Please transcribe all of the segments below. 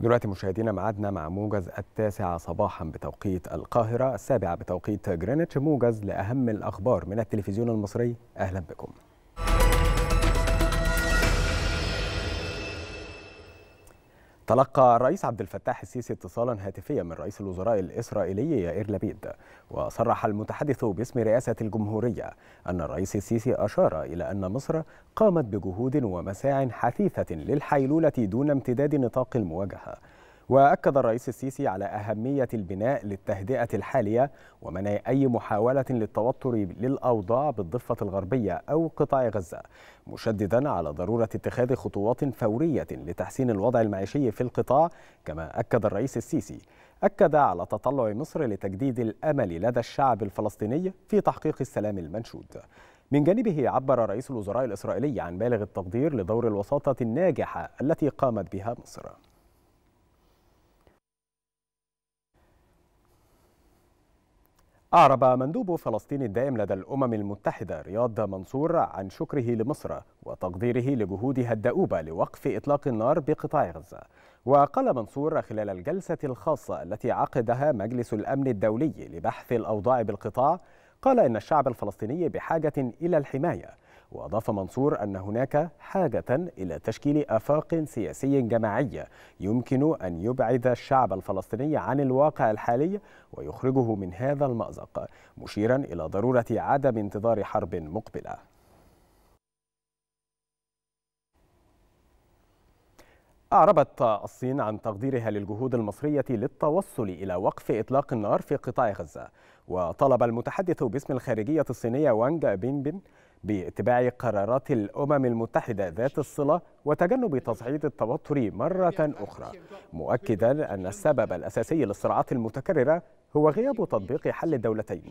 دلوقتي مشاهدينا معادنا مع موجز التاسعة صباحا بتوقيت القاهرة السابعة بتوقيت جرينتش موجز لأهم الأخبار من التلفزيون المصري أهلا بكم تلقى الرئيس عبد الفتاح السيسي اتصالا هاتفيا من رئيس الوزراء الإسرائيلي يائر لبيد وصرح المتحدث باسم رئاسة الجمهورية أن الرئيس السيسي أشار إلى أن مصر قامت بجهود ومساع حثيثة للحيلولة دون امتداد نطاق المواجهة وأكد الرئيس السيسي على أهمية البناء للتهدئة الحالية ومنع أي محاولة للتوتر للأوضاع بالضفة الغربية أو قطاع غزة مشددا على ضرورة اتخاذ خطوات فورية لتحسين الوضع المعيشي في القطاع كما أكد الرئيس السيسي أكد على تطلع مصر لتجديد الأمل لدى الشعب الفلسطيني في تحقيق السلام المنشود من جانبه عبر رئيس الوزراء الإسرائيلي عن بالغ التقدير لدور الوساطة الناجحة التي قامت بها مصر أعرب مندوب فلسطين الدائم لدى الأمم المتحدة رياض منصور عن شكره لمصر وتقديره لجهودها الدؤوبة لوقف إطلاق النار بقطاع غزة وقال منصور خلال الجلسة الخاصة التي عقدها مجلس الأمن الدولي لبحث الأوضاع بالقطاع قال إن الشعب الفلسطيني بحاجة إلى الحماية وأضاف منصور أن هناك حاجة إلى تشكيل آفاق سياسي جماعي يمكن أن يبعد الشعب الفلسطيني عن الواقع الحالي ويخرجه من هذا المأزق مشيرا إلى ضرورة عدم انتظار حرب مقبلة أعربت الصين عن تقديرها للجهود المصرية للتوصل إلى وقف إطلاق النار في قطاع غزة وطلب المتحدث باسم الخارجية الصينية وانج بينبين بين باتباع قرارات الأمم المتحدة ذات الصلة وتجنب تصعيد التوتر مرة أخرى مؤكدا أن السبب الأساسي للصراعات المتكررة هو غياب تطبيق حل الدولتين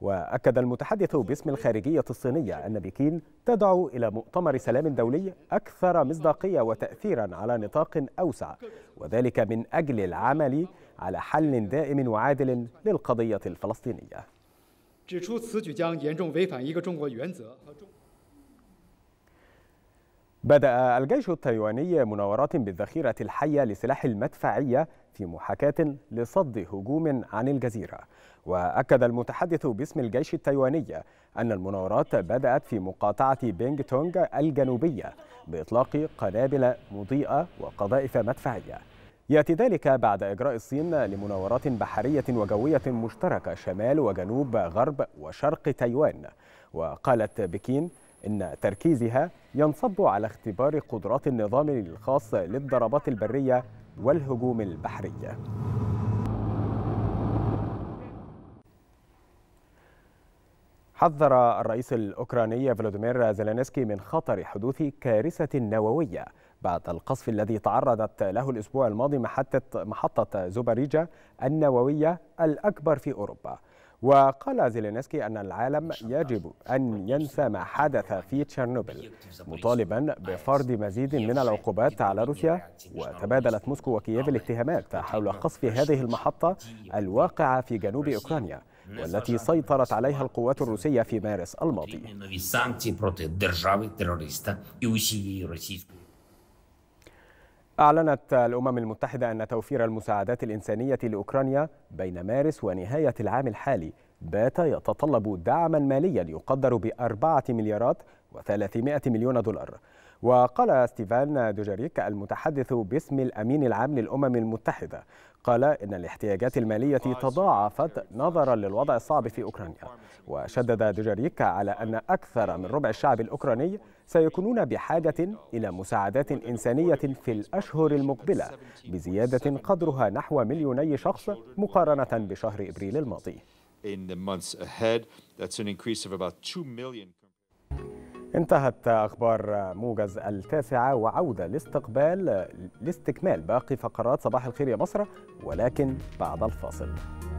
وأكد المتحدث باسم الخارجية الصينية أن بكين تدعو إلى مؤتمر سلام دولي أكثر مصداقية وتأثيرا على نطاق أوسع وذلك من أجل العمل على حل دائم وعادل للقضية الفلسطينية 指出此举将严重违反一个中国原则和中。بدأ الجيش التايواني مناورات بالذخيرة الحية لسلاح المدفعية في محاكاة لصد هجوم عن الجزيرة وأكد المتحدث باسم الجيش التايواني أن المناورات بدأت في مقاطعة بينغ تونغ الجنوبية بإطلاق قنابل مضيئة وقذائف مدفعية يأتي ذلك بعد إجراء الصين لمناورات بحرية وجوية مشتركة شمال وجنوب غرب وشرق تايوان وقالت بكين إن تركيزها ينصب على اختبار قدرات النظام الخاص للضربات البرية والهجوم البحري حذر الرئيس الأوكراني فلاديمير زيلينسكي من خطر حدوث كارثة نووية بعد القصف الذي تعرضت له الأسبوع الماضي محطة, محطة زوباريجا النووية الأكبر في أوروبا وقال زيلينسكي أن العالم يجب أن ينسى ما حدث في تشيرنوبل مطالبا بفرض مزيد من العقوبات على روسيا وتبادلت موسكو وكييف الاتهامات حول قصف هذه المحطة الواقعة في جنوب أوكرانيا والتي سيطرت عليها القوات الروسية في مارس الماضي أعلنت الأمم المتحدة أن توفير المساعدات الإنسانية لأوكرانيا بين مارس ونهاية العام الحالي بات يتطلب دعما ماليا يقدر بأربعة مليارات وثلاثمائة مليون دولار وقال ستيفان دوجاريك المتحدث باسم الأمين العام للأمم المتحدة قال إن الاحتياجات المالية تضاعفت نظرا للوضع الصعب في أوكرانيا وشدد دوجاريك على أن أكثر من ربع الشعب الأوكراني سيكونون بحاجة إلى مساعدات إنسانية في الأشهر المقبلة بزيادة قدرها نحو مليوني شخص مقارنة بشهر إبريل الماضي. in the months ahead. That's an increase of about 2 million. انتهت أخبار موجز التاسعة وعودة لاستقبال لاستكمال باقي فقرات صباح الخير يا مصر ولكن بعد الفاصل